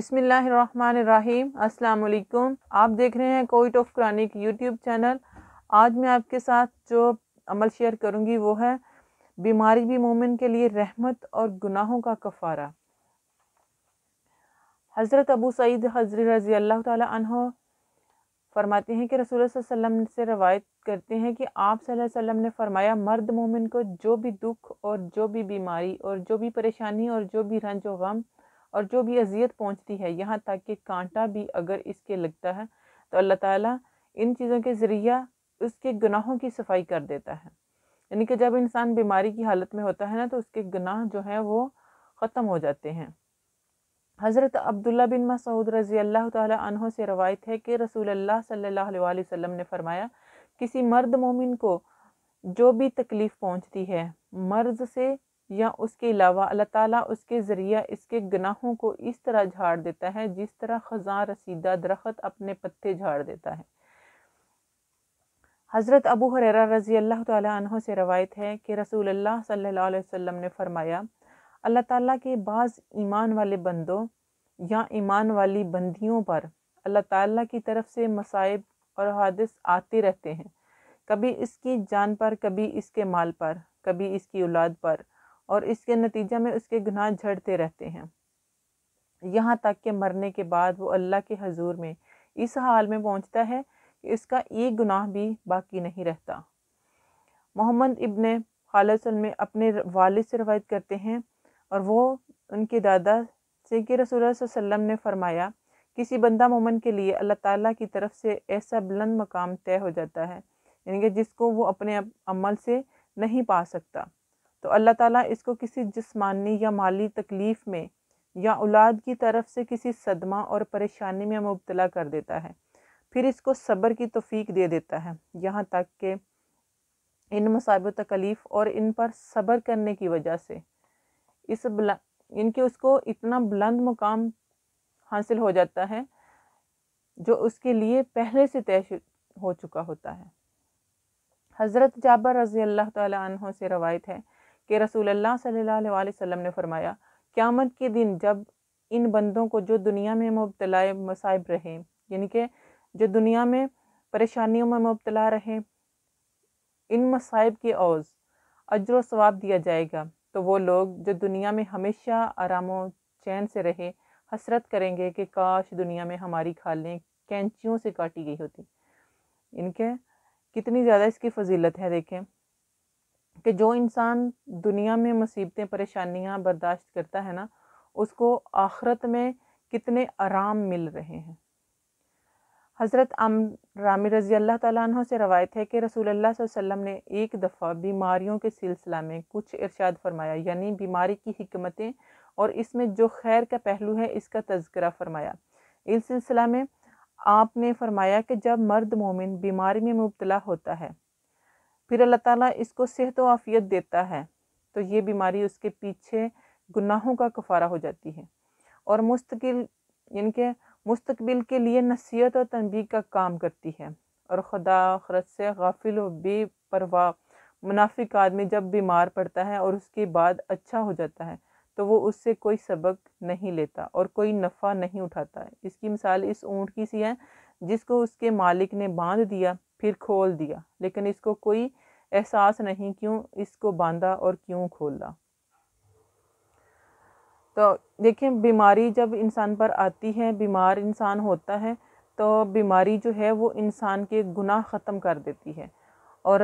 बिसमीम् अस्सलाम आप देख रहे हैं कोइट ऑफ क्रॉनिक यूट्यूब चैनल आज मैं आपके साथ जो अमल शेयर करूंगी वो है बीमारी भी मोमिन के लिए रहमत और गुनाहों का कफ़ारा हज़रत अबू सईद हजरी रज़ी अल्लाह तहो फरमाते हैं कि रसूल वसम से रवायत करते हैं कि आप वसम ने फरमाया मर्द मोमिन को जो भी दुख और जो भी बीमारी और जो भी परेशानी और जो भी रंज व गम और जो भी अजियत पहुंचती है यहाँ तक कि कांटा भी अगर इसके लगता है तो अल्लाह ताला इन चीज़ों के ज़रिया उसके गुनाहों की सफाई कर देता है यानी कि जब इंसान बीमारी की हालत में होता है ना तो उसके गुनाह जो हैं वो ख़त्म हो जाते हैं हज़रत अब्दुल्ला बिन मसूद रज़ी अल्लाह तहों से रवायत है कि रसूल अल्लाह सल्ला वसम ने फ़रमाया किसी मर्द मोमिन को जो भी तकलीफ़ पहुँचती है मर्ज से या उसके अलावा अल्लाह ताला उसके ज़रिया इसके गनाहों को इस तरह झाड़ देता है जिस तरह ख़जां रसीदा दरख्त अपने पत्ते झाड़ देता है हज़रत अबू हर रज़ी अल्लाह तह से रवायत है कि रसूल अल्लाह सल्लल्लाहु अलैहि वसल्लम ने फ़रमाया अल्लाह ताला के बाज़ ईमान वाले बंदों या ईमान वाली बंदियों पर अल्लाह ताला की तरफ से मसाइब और हादिस आते रहते हैं कभी इसकी जान पर कभी इसके माल पर कभी इसकी औलाद पर और इसके नतीजा में उसके गुनाह झड़ते रहते हैं यहाँ तक कि मरने के बाद वो अल्लाह के हजूर में इस हाल में पहुँचता है कि इसका एक गुनाह भी बाकी नहीं रहता मोहम्मद इबन खालसन में अपने वालिद से रवायत करते हैं और वो उनके दादा से कि रसूल वसम ने फरमाया किसी बंदा मोमन के लिए अल्लाह ताला की तरफ से ऐसा बुलंद मकाम तय हो जाता है यानी कि जिसको वो अपने अमल से नहीं पा सकता तो अल्लाह ताला इसको किसी जिस्मानी या माली तकलीफ़ में या औलाद की तरफ से किसी सदमा और परेशानी में मुबतला कर देता है फिर इसको सब्र की तोफ़ी दे देता है यहाँ तक कि इन मसाब तकलीफ़ और इन पर सब्र करने की वजह से इस इनके उसको इतना बुलंद मुकाम हासिल हो जाता है जो उसके लिए पहले से तय हो चुका होता है हज़रत जाबर रज़ी अल्लाह तहों से रवायत है कि रसूल सल्लल्लाहु अलैहि वसल्लम ने फरमाया क़यामत के दिन जब इन बंदों को जो दुनिया में मुबतलाए मसाइब रहे यानी कि जो दुनिया में परेशानियों में मुबतला रहे इन मसाइब के औज़ अजर सवाब दिया जाएगा तो वो लोग जो दुनिया में हमेशा आराम चैन से रहे हसरत करेंगे कि काश दुनिया में हमारी खालें कैंचियों से काटी गई होती इनके कितनी ज़्यादा इसकी फजीलत है देखें कि जो इंसान दुनिया में मुसीबतें परेशानियां बर्दाश्त करता है ना उसको आखरत में कितने आराम मिल रहे हैं हज़रत आम रामी रज़ी अल्लाह तह से रवायत है कि रसूल अल्लाह वसम ने एक दफ़ा बीमारियों के सिलसिला में कुछ इरशाद फरमाया यानी बीमारी की हमतें और इसमें जो खैर का पहलू है इसका तस्करा फरमाया इस सिलसिला में आपने फरमाया कि जब मर्द मोमिन बीमारी में मुबतला होता है फिर अल्लाह ताला इसको सेहत व आफियत देता है तो ये बीमारी उसके पीछे गुनाहों का कफारा हो जाती है और मुस्तकिल यानी कि मुस्तबिल के लिए नसीहत और तनबी का काम करती है और खुदा आखरत से गाफिल व बेपरवाह मुनाफिक आदमी जब बीमार पड़ता है और उसके बाद अच्छा हो जाता है तो वो उससे कोई सबक नहीं लेता और कोई नफ़ा नहीं उठाता है इसकी मिसाल इस ऊँट की सी है जिसको उसके मालिक ने बांध दिया फिर खोल दिया लेकिन इसको कोई एहसास नहीं क्यों इसको बांधा और क्यों खोला तो देखें बीमारी जब इंसान पर आती है बीमार इंसान होता है तो बीमारी जो है वो इंसान के गुनाह ख़त्म कर देती है और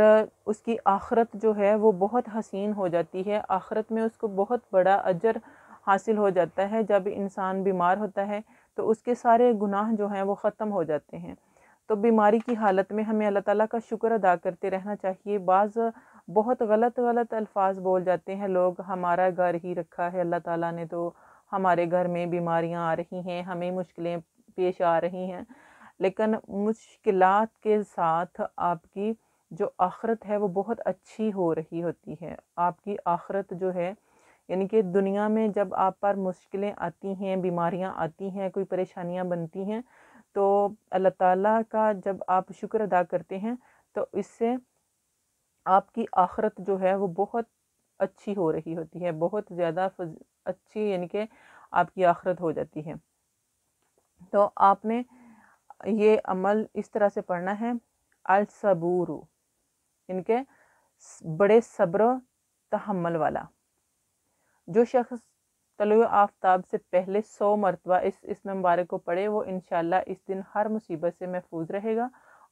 उसकी आखरत जो है वो बहुत हसीन हो जाती है आखरत में उसको बहुत बड़ा अजर हासिल हो जाता है जब इंसान बीमार होता है तो उसके सारे गुनाह जो हैं वो ख़त्म हो जाते हैं तो बीमारी की हालत में हमें अल्लाह ताला का शुक्र अदा करते रहना चाहिए बाज़ बहुत गलत गलत अल्फाज बोल जाते हैं लोग हमारा घर ही रखा है अल्लाह ताला ने तो हमारे घर में बीमारियां आ रही हैं हमें मुश्किलें पेश आ रही हैं लेकिन मुश्किल के साथ आपकी जो आखरत है वो बहुत अच्छी हो रही होती है आपकी आखरत जो है यानी कि दुनिया में जब आप पर मुश्किलें आती हैं बीमारियां आती हैं कोई परेशानियां बनती हैं तो अल्लाह ताला का जब आप शुक्र अदा करते हैं तो इससे आपकी आखरत जो है वो बहुत अच्छी हो रही होती है बहुत ज़्यादा अच्छी यानी कि आपकी आखरत हो जाती है तो आपने ये अमल इस तरह से पढ़ना है अलसबूर इनके बड़े सब्र तहमल वाला जो शख्स तलु आफ्ताब से पहले सौ मरतबा इस इसमें मुबारक को पढ़े वो इन इस दिन हर मुसीबत से महफूज रहेगा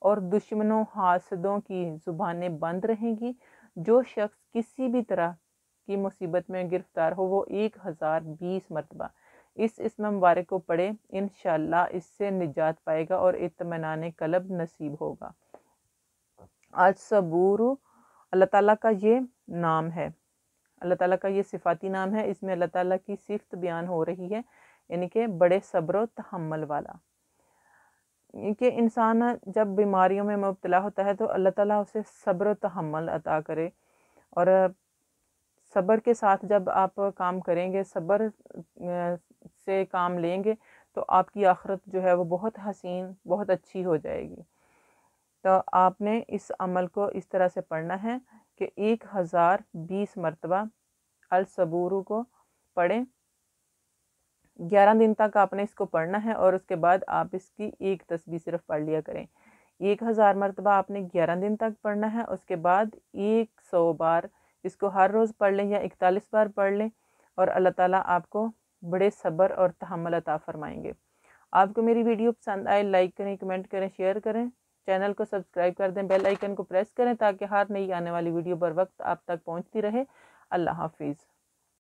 और दुश्मनों हासदों की ज़ुबानें बंद रहेंगी जो शख्स किसी भी तरह की मुसीबत में गिरफ्तार हो वो एक हज़ार बीस मरतबा इस इसम मुबारक को पढ़े इन इससे निजात पाएगा और इतमान कलब नसीब होगा आज सबूर अल्लाह ताली का ये नाम है अल्लाह ताला का ये सिफाती नाम है इसमें अल्लाह ताला की सिफत बयान हो रही है यानी कि बड़े सब्र तहमल वाला कि इंसान जब बीमारियों में मुबतला होता है तो अल्लाह ताला उसे सब्र तहमल अता करे और सब्र के साथ जब आप काम करेंगे सब्र से काम लेंगे तो आपकी आखरत जो है वो बहुत हसीन बहुत अच्छी हो जाएगी तो आपने इस अमल को इस तरह से पढ़ना है कि एक हज़ार बीस मरतबा अलसबूरू को पढ़ें ग्यारह दिन तक आपने इसको पढ़ना है और उसके बाद आप इसकी एक तस्वीर सिर्फ पढ़ लिया करें एक हज़ार मरतबा आपने ग्यारह दिन तक पढ़ना है उसके बाद एक सौ बार इसको हर रोज़ पढ़ लें या इकतालीस बार पढ़ लें और अल्लाह ताला आपको बड़े सब्र और तहमल अता फ़रमाएँगे आपको मेरी वीडियो पसंद आए लाइक करें कमेंट करें शेयर करें चैनल को सब्सक्राइब कर दें बेल आइकन को प्रेस करें ताकि हर नई आने वाली वीडियो बर वक्त आप तक पहुँचती रहे अल्लाह हाफिज़